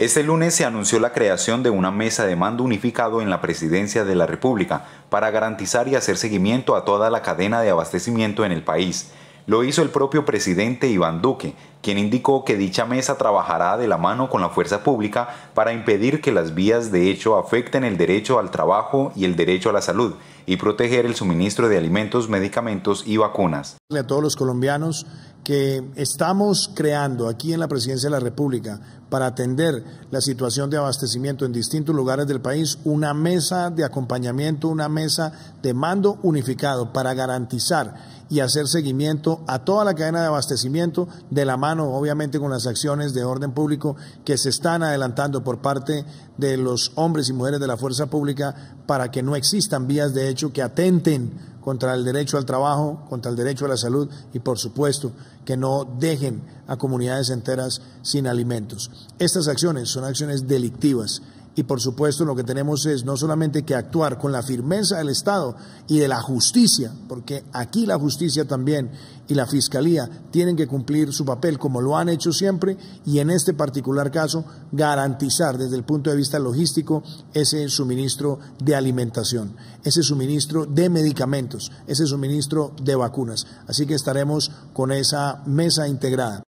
Este lunes se anunció la creación de una mesa de mando unificado en la Presidencia de la República para garantizar y hacer seguimiento a toda la cadena de abastecimiento en el país. Lo hizo el propio presidente Iván Duque, quien indicó que dicha mesa trabajará de la mano con la fuerza pública para impedir que las vías de hecho afecten el derecho al trabajo y el derecho a la salud y proteger el suministro de alimentos, medicamentos y vacunas. A todos los colombianos que estamos creando aquí en la Presidencia de la República para atender la situación de abastecimiento en distintos lugares del país, una mesa de acompañamiento, una mesa de mando unificado para garantizar y hacer seguimiento a toda la cadena de abastecimiento de la mano, obviamente, con las acciones de orden público que se están adelantando por parte de los hombres y mujeres de la fuerza pública para que no existan vías de hecho que atenten contra el derecho al trabajo, contra el derecho a la salud y por supuesto que no dejen a comunidades enteras sin alimentos. Estas acciones son acciones delictivas y por supuesto lo que tenemos es no solamente que actuar con la firmeza del Estado y de la justicia, porque aquí la justicia también y la fiscalía tienen que cumplir su papel como lo han hecho siempre y en este particular caso garantizar desde el punto de vista logístico ese suministro de alimentación, ese suministro de medicamentos, ese suministro de vacunas. Así que estaremos con esa mesa integrada.